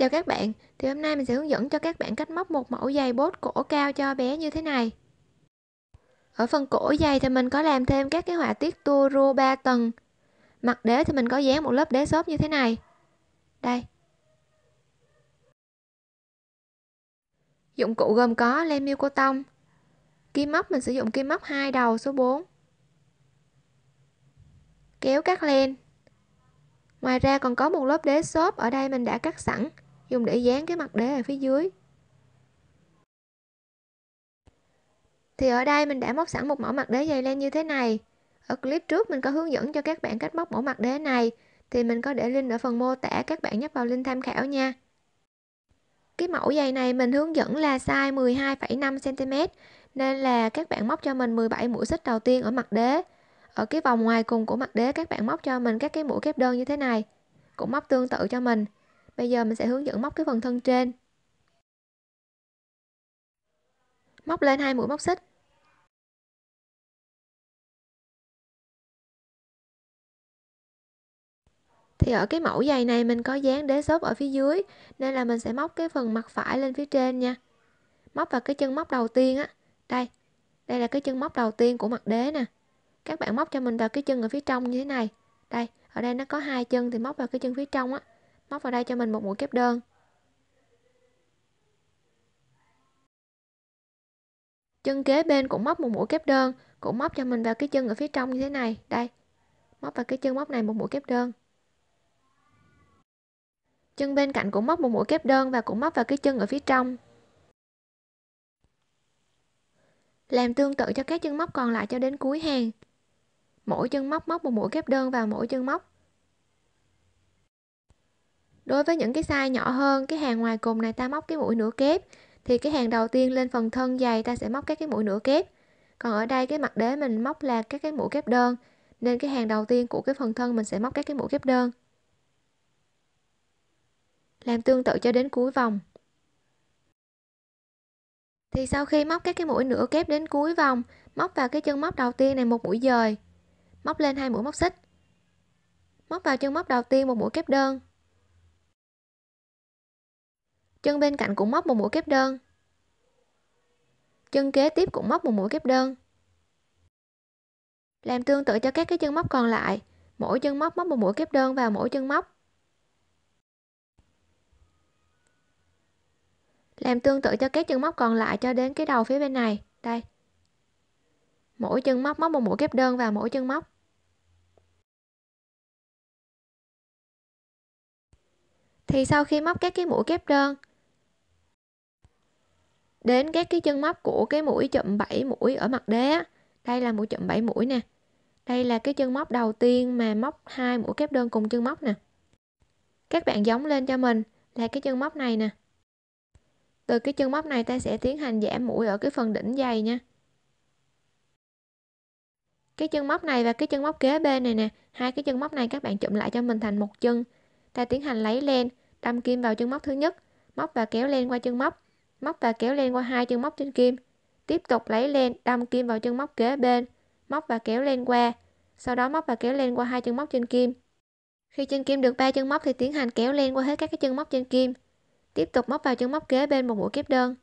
Chào các bạn, thì hôm nay mình sẽ hướng dẫn cho các bạn cách móc một mẫu giày bốt cổ cao cho bé như thế này. Ở phần cổ giày thì mình có làm thêm các cái họa tiết tua rua 3 tầng. Mặt đế thì mình có dán một lớp đế xốp như thế này. Đây. Dụng cụ gồm có lem miêu cô tông. Kim móc mình sử dụng kim móc hai đầu số 4. Kéo cắt len. Ngoài ra còn có một lớp đế xốp ở đây mình đã cắt sẵn dùng để dán cái mặt đế ở phía dưới thì ở đây mình đã móc sẵn một mẫu mặt đế dày len như thế này ở clip trước mình có hướng dẫn cho các bạn cách móc mẫu mặt đế này thì mình có để link ở phần mô tả các bạn nhấp vào link tham khảo nha cái mẫu giày này mình hướng dẫn là size 12,5cm nên là các bạn móc cho mình 17 mũi xích đầu tiên ở mặt đế ở cái vòng ngoài cùng của mặt đế các bạn móc cho mình các cái mũi kép đơn như thế này cũng móc tương tự cho mình Bây giờ mình sẽ hướng dẫn móc cái phần thân trên. Móc lên hai mũi móc xích. Thì ở cái mẫu giày này mình có dán đế xốp ở phía dưới nên là mình sẽ móc cái phần mặt phải lên phía trên nha. Móc vào cái chân móc đầu tiên á. Đây. Đây là cái chân móc đầu tiên của mặt đế nè. Các bạn móc cho mình vào cái chân ở phía trong như thế này. Đây, ở đây nó có hai chân thì móc vào cái chân phía trong á móc vào đây cho mình một mũi kép đơn chân kế bên cũng móc một mũi kép đơn cũng móc cho mình vào cái chân ở phía trong như thế này đây móc vào cái chân móc này một mũi kép đơn chân bên cạnh cũng móc một mũi kép đơn và cũng móc vào cái chân ở phía trong làm tương tự cho các chân móc còn lại cho đến cuối hàng mỗi chân móc móc một mũi kép đơn vào mỗi chân móc Đối với những cái size nhỏ hơn, cái hàng ngoài cùng này ta móc cái mũi nửa kép thì cái hàng đầu tiên lên phần thân dày ta sẽ móc các cái mũi nửa kép. Còn ở đây cái mặt đế mình móc là các cái mũi kép đơn nên cái hàng đầu tiên của cái phần thân mình sẽ móc các cái mũi kép đơn. Làm tương tự cho đến cuối vòng. Thì sau khi móc các cái mũi nửa kép đến cuối vòng, móc vào cái chân móc đầu tiên này một mũi dời. Móc lên hai mũi móc xích. Móc vào chân móc đầu tiên một mũi kép đơn, chân bên cạnh cũng móc một mũi kép đơn chân kế tiếp cũng móc một mũi kép đơn làm tương tự cho các cái chân móc còn lại mỗi chân móc móc một mũi kép đơn vào mỗi chân móc làm tương tự cho các chân móc còn lại cho đến cái đầu phía bên này đây mỗi chân móc móc một mũi kép đơn vào mỗi chân móc thì sau khi móc các cái mũi kép đơn đến các cái chân móc của cái mũi chậm 7 mũi ở mặt đế đây là mũi chậm 7 mũi nè đây là cái chân móc đầu tiên mà móc hai mũi kép đơn cùng chân móc nè các bạn giống lên cho mình là cái chân móc này nè từ cái chân móc này ta sẽ tiến hành giảm mũi ở cái phần đỉnh dày nha cái chân móc này và cái chân móc kế bên này nè hai cái chân móc này các bạn chụm lại cho mình thành một chân ta tiến hành lấy len đâm kim vào chân móc thứ nhất móc và kéo len qua chân móc móc và kéo len qua hai chân móc trên kim tiếp tục lấy len đâm kim vào chân móc kế bên móc và kéo len qua sau đó móc và kéo len qua hai chân móc trên kim khi chân kim được ba chân móc thì tiến hành kéo len qua hết các cái chân móc trên kim tiếp tục móc vào chân móc kế bên một mũi kép đơn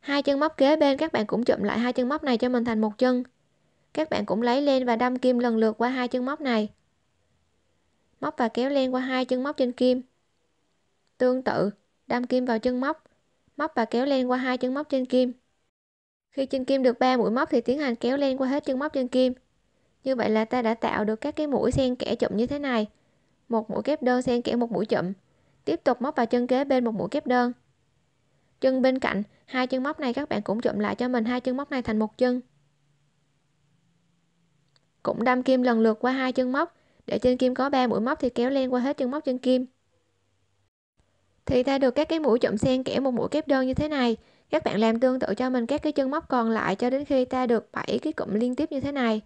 hai chân móc kế bên các bạn cũng chụm lại hai chân móc này cho mình thành một chân các bạn cũng lấy len và đâm kim lần lượt qua hai chân móc này móc và kéo len qua hai chân móc trên kim tương tự đâm kim vào chân móc, móc và kéo len qua hai chân móc trên kim. Khi chân kim được 3 mũi móc thì tiến hành kéo len qua hết chân móc trên kim. Như vậy là ta đã tạo được các cái mũi xen kẽ chụm như thế này. Một mũi kép đơn xen kẽ một mũi chụm. Tiếp tục móc vào chân kế bên một mũi kép đơn. Chân bên cạnh, hai chân móc này các bạn cũng chụm lại cho mình hai chân móc này thành một chân. Cũng đâm kim lần lượt qua hai chân móc, để trên kim có 3 mũi móc thì kéo len qua hết chân móc chân kim thì ta được các cái mũi chậm xen kẽ một mũi kép đơn như thế này các bạn làm tương tự cho mình các cái chân móc còn lại cho đến khi ta được 7 cái cụm liên tiếp như thế này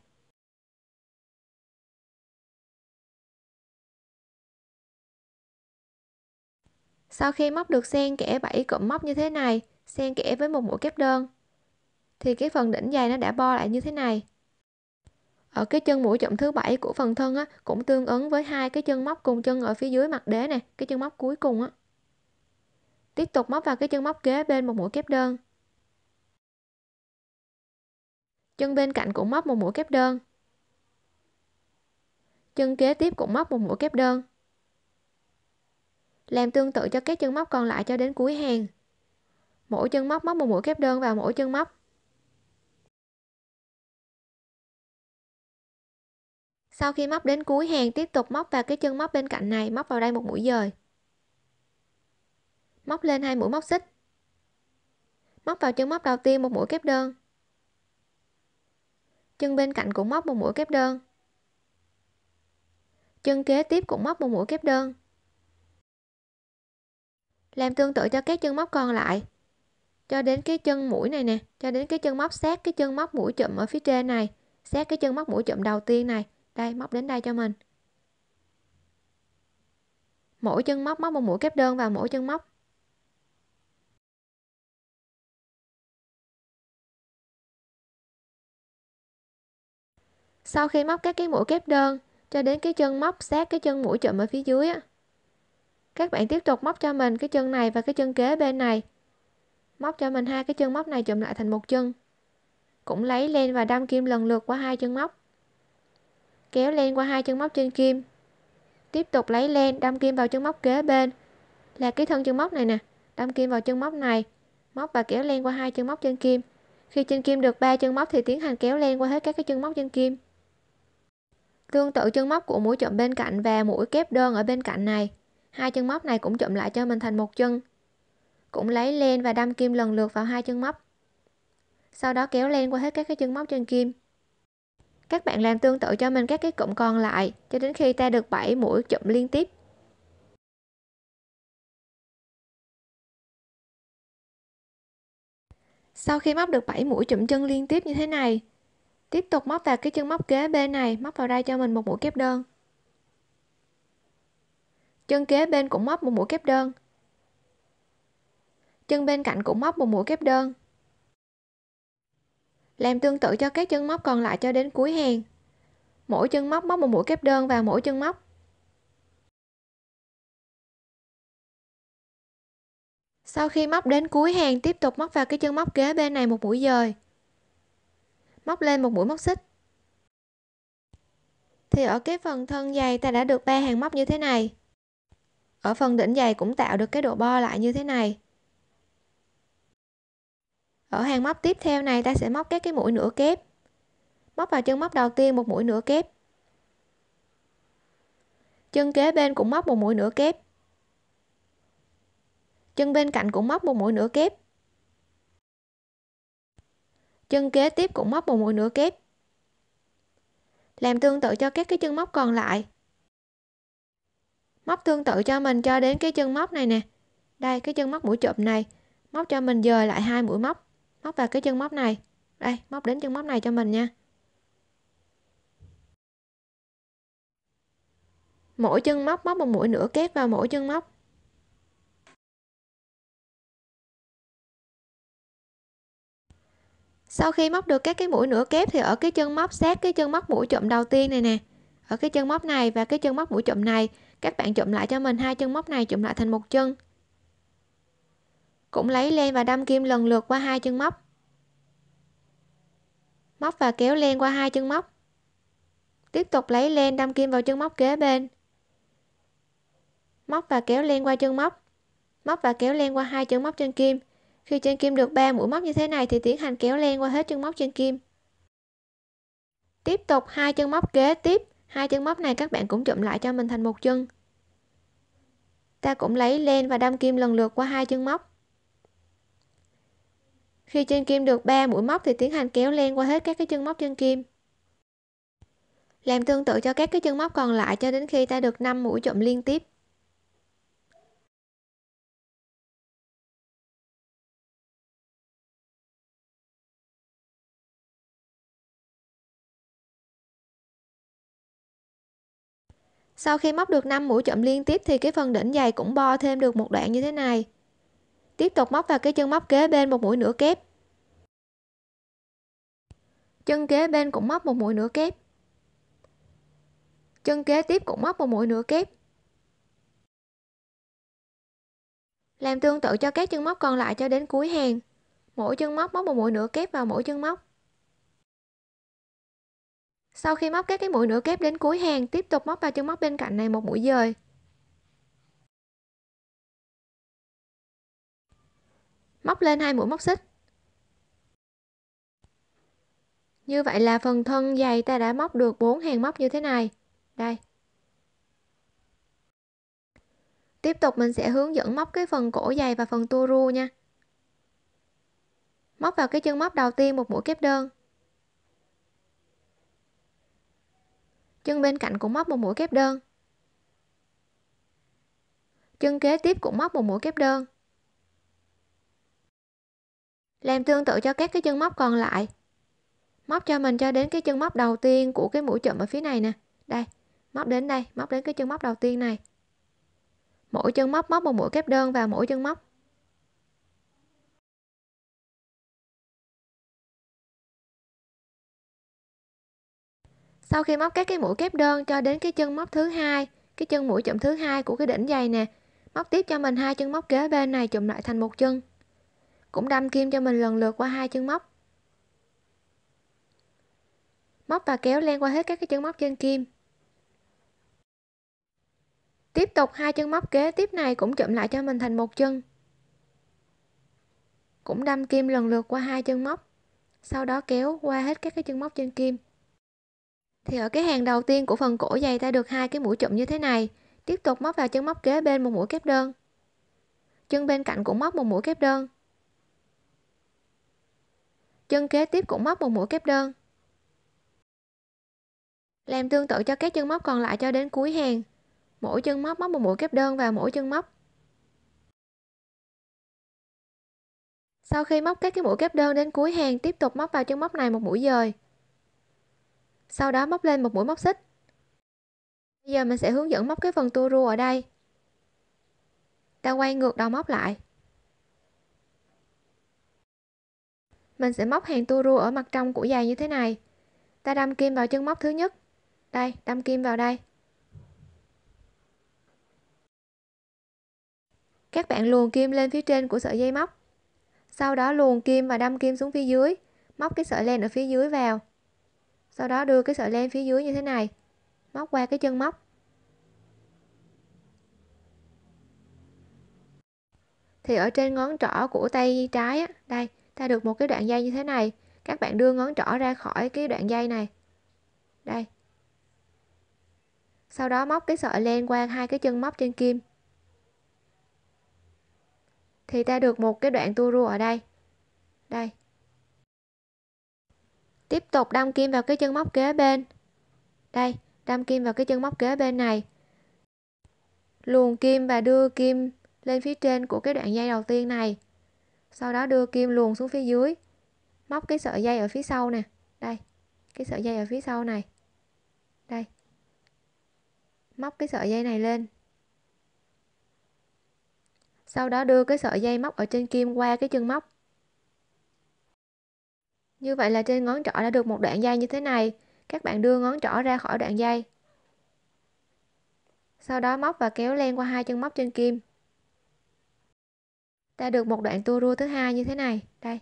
sau khi móc được xen kẽ 7 cụm móc như thế này xen kẽ với một mũi kép đơn thì cái phần đỉnh dài nó đã bo lại như thế này ở cái chân mũi chậm thứ bảy của phần thân á, cũng tương ứng với hai cái chân móc cùng chân ở phía dưới mặt đế này cái chân móc cuối cùng á tiếp tục móc vào cái chân móc kế bên một mũi kép đơn chân bên cạnh cũng móc một mũi kép đơn chân kế tiếp cũng móc một mũi kép đơn làm tương tự cho các chân móc còn lại cho đến cuối hàng mỗi chân móc móc một mũi kép đơn vào mỗi chân móc sau khi móc đến cuối hàng tiếp tục móc vào cái chân móc bên cạnh này móc vào đây một mũi dời móc lên hai mũi móc xích móc vào chân móc đầu tiên một mũi kép đơn chân bên cạnh cũng móc một mũi kép đơn chân kế tiếp cũng móc một mũi kép đơn làm tương tự cho các chân móc còn lại cho đến cái chân mũi này nè cho đến cái chân móc sát cái chân móc mũi chậm ở phía trên này sát cái chân móc mũi chậm đầu tiên này đây móc đến đây cho mình mỗi chân móc móc một mũi kép đơn vào mỗi chân móc sau khi móc các cái mũi kép đơn cho đến cái chân móc sát cái chân mũi chậm ở phía dưới á các bạn tiếp tục móc cho mình cái chân này và cái chân kế bên này móc cho mình hai cái chân móc này chụm lại thành một chân cũng lấy len và đâm kim lần lượt qua hai chân móc kéo len qua hai chân móc trên kim tiếp tục lấy len đâm kim vào chân móc kế bên là cái thân chân móc này nè đâm kim vào chân móc này móc và kéo len qua hai chân móc trên kim khi trên kim được ba chân móc thì tiến hành kéo len qua hết các cái chân móc trên kim Tương tự chân móc của mũi chậm bên cạnh và mũi kép đơn ở bên cạnh này, hai chân móc này cũng chậm lại cho mình thành một chân. Cũng lấy len và đâm kim lần lượt vào hai chân móc. Sau đó kéo len qua hết các cái chân móc trên kim. Các bạn làm tương tự cho mình các cái cụm còn lại cho đến khi ta được 7 mũi chậm liên tiếp. Sau khi móc được 7 mũi chụm chân liên tiếp như thế này, tiếp tục móc vào cái chân móc kế bên này móc vào đây cho mình một mũi kép đơn chân kế bên cũng móc một mũi kép đơn chân bên cạnh cũng móc một mũi kép đơn làm tương tự cho các chân móc còn lại cho đến cuối hàng mỗi chân móc móc một mũi kép đơn vào mỗi chân móc sau khi móc đến cuối hàng tiếp tục móc vào cái chân móc kế bên này một mũi dời móc lên một mũi móc xích thì ở cái phần thân dày ta đã được ba hàng móc như thế này ở phần đỉnh dày cũng tạo được cái độ bo lại như thế này ở hàng móc tiếp theo này ta sẽ móc các cái mũi nửa kép móc vào chân móc đầu tiên một mũi nửa kép chân kế bên cũng móc một mũi nửa kép chân bên cạnh cũng móc một mũi nửa kép chân kế tiếp cũng móc một mũi nửa kép làm tương tự cho các cái chân móc còn lại móc tương tự cho mình cho đến cái chân móc này nè đây cái chân móc mũi chụm này móc cho mình dời lại hai mũi móc móc vào cái chân móc này đây móc đến chân móc này cho mình nha mỗi chân móc móc một mũi nửa kép vào mỗi chân móc sau khi móc được các cái mũi nửa kép thì ở cái chân móc sát cái chân móc mũi chụm đầu tiên này nè ở cái chân móc này và cái chân móc mũi chụm này các bạn chụm lại cho mình hai chân móc này chụm lại thành một chân cũng lấy len và đâm kim lần lượt qua hai chân móc móc và kéo len qua hai chân móc tiếp tục lấy len đâm kim vào chân móc kế bên móc và kéo len qua chân móc móc và kéo len qua hai chân móc chân kim khi trên kim được 3 mũi móc như thế này thì tiến hành kéo len qua hết chân móc trên kim. Tiếp tục hai chân móc kế tiếp, hai chân móc này các bạn cũng chụm lại cho mình thành một chân. Ta cũng lấy len và đâm kim lần lượt qua hai chân móc. Khi trên kim được 3 mũi móc thì tiến hành kéo len qua hết các cái chân móc trên kim. Làm tương tự cho các cái chân móc còn lại cho đến khi ta được 5 mũi chụm liên tiếp. Sau khi móc được 5 mũi chậm liên tiếp thì cái phần đỉnh giày cũng bo thêm được một đoạn như thế này. Tiếp tục móc vào cái chân móc kế bên một mũi nửa kép. Chân kế bên cũng móc một mũi nửa kép. Chân kế tiếp cũng móc một mũi nửa kép. Làm tương tự cho các chân móc còn lại cho đến cuối hàng. Mỗi chân móc móc một mũi nửa kép vào mỗi chân móc. Sau khi móc các cái mũi nửa kép đến cuối hàng, tiếp tục móc vào chân móc bên cạnh này một mũi dời. Móc lên hai mũi móc xích. Như vậy là phần thân dày ta đã móc được 4 hàng móc như thế này. Đây. Tiếp tục mình sẽ hướng dẫn móc cái phần cổ dày và phần tua ru nha. Móc vào cái chân móc đầu tiên một mũi kép đơn. chân bên cạnh cũng móc một mũi kép đơn chân kế tiếp cũng móc một mũi kép đơn làm tương tự cho các cái chân móc còn lại móc cho mình cho đến cái chân móc đầu tiên của cái mũi chụm ở phía này nè đây móc đến đây móc đến cái chân móc đầu tiên này mỗi chân móc móc một mũi kép đơn vào mỗi chân móc sau khi móc các cái mũi kép đơn cho đến cái chân móc thứ hai cái chân mũi chụm thứ hai của cái đỉnh giày nè móc tiếp cho mình hai chân móc kế bên này chụm lại thành một chân cũng đâm kim cho mình lần lượt qua hai chân móc móc và kéo len qua hết các cái chân móc trên kim tiếp tục hai chân móc kế tiếp này cũng chụm lại cho mình thành một chân cũng đâm kim lần lượt qua hai chân móc sau đó kéo qua hết các cái chân móc trên kim thì ở cái hàng đầu tiên của phần cổ dày ta được hai cái mũi chụm như thế này. Tiếp tục móc vào chân móc kế bên một mũi kép đơn. Chân bên cạnh cũng móc một mũi kép đơn. Chân kế tiếp cũng móc một mũi kép đơn. Làm tương tự cho các chân móc còn lại cho đến cuối hàng. Mỗi chân móc móc một mũi kép đơn vào mỗi chân móc. Sau khi móc các cái mũi kép đơn đến cuối hàng, tiếp tục móc vào chân móc này một mũi dời sau đó móc lên một mũi móc xích bây giờ mình sẽ hướng dẫn móc cái phần tua rua ở đây ta quay ngược đầu móc lại mình sẽ móc hàng tua rua ở mặt trong của giày như thế này ta đâm kim vào chân móc thứ nhất đây đâm kim vào đây các bạn luồn kim lên phía trên của sợi dây móc sau đó luồn kim và đâm kim xuống phía dưới móc cái sợi len ở phía dưới vào sau đó đưa cái sợi len phía dưới như thế này móc qua cái chân móc thì ở trên ngón trỏ của tay trái đây ta được một cái đoạn dây như thế này các bạn đưa ngón trỏ ra khỏi cái đoạn dây này đây sau đó móc cái sợi len qua hai cái chân móc trên kim thì ta được một cái đoạn tua rua ở đây đây tiếp tục đâm kim vào cái chân móc kế bên đây đâm kim vào cái chân móc kế bên này luồn kim và đưa kim lên phía trên của cái đoạn dây đầu tiên này sau đó đưa kim luồn xuống phía dưới móc cái sợi dây ở phía sau nè đây cái sợi dây ở phía sau này đây móc cái sợi dây này lên sau đó đưa cái sợi dây móc ở trên kim qua cái chân móc như vậy là trên ngón trỏ đã được một đoạn dây như thế này. Các bạn đưa ngón trỏ ra khỏi đoạn dây. Sau đó móc và kéo len qua hai chân móc trên kim. Ta được một đoạn tua rua thứ hai như thế này. Đây.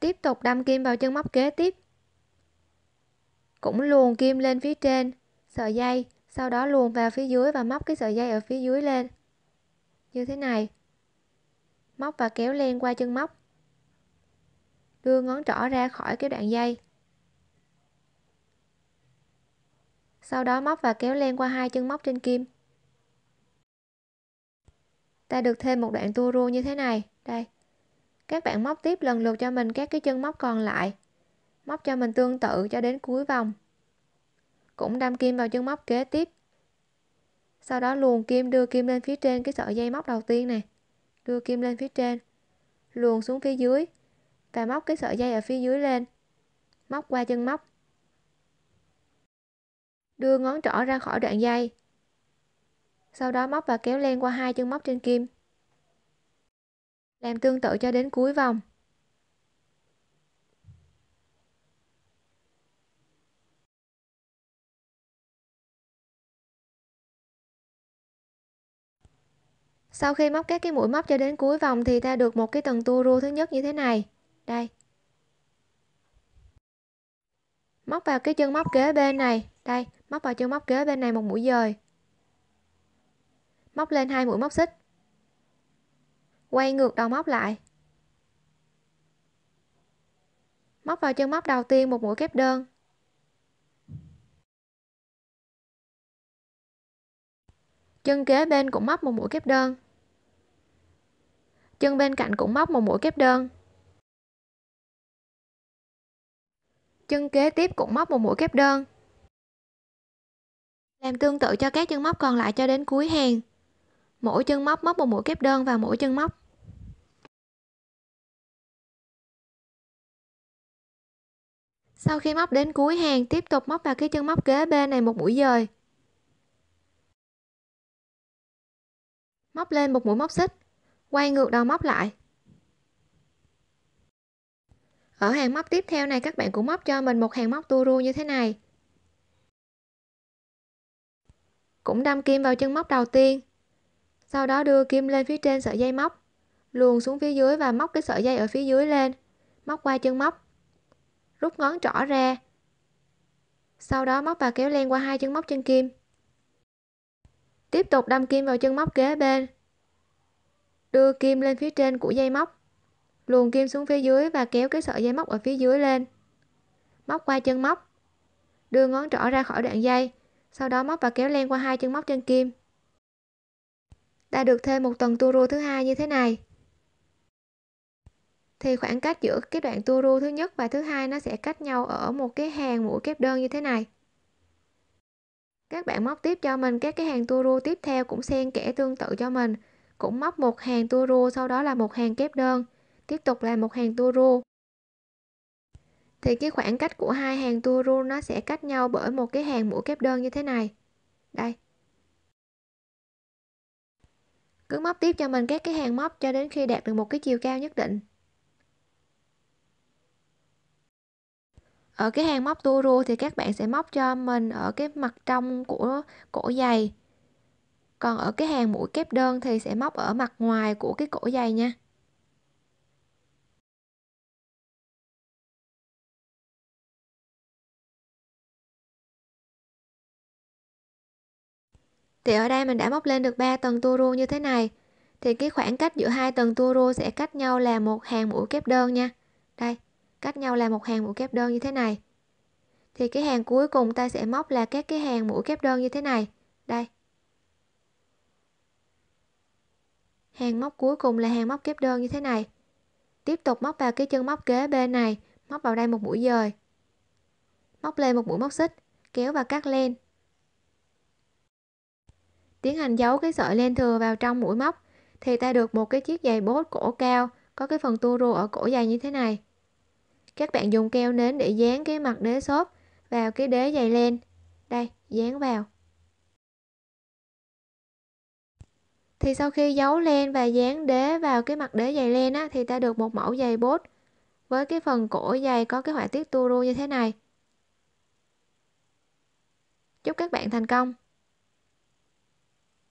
Tiếp tục đâm kim vào chân móc kế tiếp. Cũng luồn kim lên phía trên sợi dây, sau đó luồn vào phía dưới và móc cái sợi dây ở phía dưới lên. Như thế này móc và kéo len qua chân móc đưa ngón trỏ ra khỏi cái đoạn dây sau đó móc và kéo len qua hai chân móc trên kim ta được thêm một đoạn tua rua như thế này đây các bạn móc tiếp lần lượt cho mình các cái chân móc còn lại móc cho mình tương tự cho đến cuối vòng cũng đâm kim vào chân móc kế tiếp sau đó luồn kim đưa kim lên phía trên cái sợi dây móc đầu tiên này đưa kim lên phía trên, luồn xuống phía dưới và móc cái sợi dây ở phía dưới lên, móc qua chân móc. Đưa ngón trỏ ra khỏi đoạn dây. Sau đó móc và kéo len qua hai chân móc trên kim. Làm tương tự cho đến cuối vòng. sau khi móc các cái mũi móc cho đến cuối vòng thì ta được một cái tầng tua rua thứ nhất như thế này đây móc vào cái chân móc kế bên này đây móc vào chân móc kế bên này một mũi dời móc lên hai mũi móc xích quay ngược đầu móc lại móc vào chân móc đầu tiên một mũi kép đơn chân kế bên cũng móc một mũi kép đơn chân bên cạnh cũng móc một mũi kép đơn chân kế tiếp cũng móc một mũi kép đơn làm tương tự cho các chân móc còn lại cho đến cuối hàng mỗi chân móc móc một mũi kép đơn vào mỗi chân móc sau khi móc đến cuối hàng tiếp tục móc vào cái chân móc kế bên này một mũi dời móc lên một mũi móc xích quay ngược đầu móc lại ở hàng móc tiếp theo này các bạn cũng móc cho mình một hàng móc tua ru như thế này cũng đâm kim vào chân móc đầu tiên sau đó đưa kim lên phía trên sợi dây móc luồn xuống phía dưới và móc cái sợi dây ở phía dưới lên móc qua chân móc rút ngón trỏ ra sau đó móc và kéo len qua hai chân móc chân kim tiếp tục đâm kim vào chân móc kế bên đưa kim lên phía trên của dây móc luồn kim xuống phía dưới và kéo cái sợi dây móc ở phía dưới lên móc qua chân móc đưa ngón trỏ ra khỏi đoạn dây sau đó móc và kéo len qua hai chân móc trên kim ta được thêm một tuần tua rua thứ hai như thế này thì khoảng cách giữa cái đoạn tua rua thứ nhất và thứ hai nó sẽ cách nhau ở một cái hàng mũi kép đơn như thế này các bạn móc tiếp cho mình các cái hàng tua rua tiếp theo cũng xen kẽ tương tự cho mình cũng móc một hàng tua rô sau đó là một hàng kép đơn tiếp tục là một hàng tua rô thì cái khoảng cách của hai hàng tua rô nó sẽ cách nhau bởi một cái hàng mũi kép đơn như thế này đây cứ móc tiếp cho mình các cái hàng móc cho đến khi đạt được một cái chiều cao nhất định ở cái hàng móc tua rô thì các bạn sẽ móc cho mình ở cái mặt trong của cổ giày còn ở cái hàng mũi kép đơn thì sẽ móc ở mặt ngoài của cái cổ dây nha thì ở đây mình đã móc lên được 3 tầng tua rua như thế này thì cái khoảng cách giữa hai tầng tua rua sẽ cách nhau là một hàng mũi kép đơn nha đây cách nhau là một hàng mũi kép đơn như thế này thì cái hàng cuối cùng ta sẽ móc là các cái hàng mũi kép đơn như thế này đây hàng móc cuối cùng là hàng móc kép đơn như thế này tiếp tục móc vào cái chân móc kế bên này móc vào đây một mũi dời móc lên một mũi móc xích kéo và cắt len tiến hành giấu cái sợi len thừa vào trong mũi móc thì ta được một cái chiếc giày bốt cổ cao có cái phần tua rua ở cổ dài như thế này các bạn dùng keo nến để dán cái mặt đế xốp vào cái đế giày len đây dán vào thì sau khi giấu len và dán đế vào cái mặt đế giày len á, thì ta được một mẫu giày bốt với cái phần cổ giày có cái họa tiết tua ru như thế này. Chúc các bạn thành công!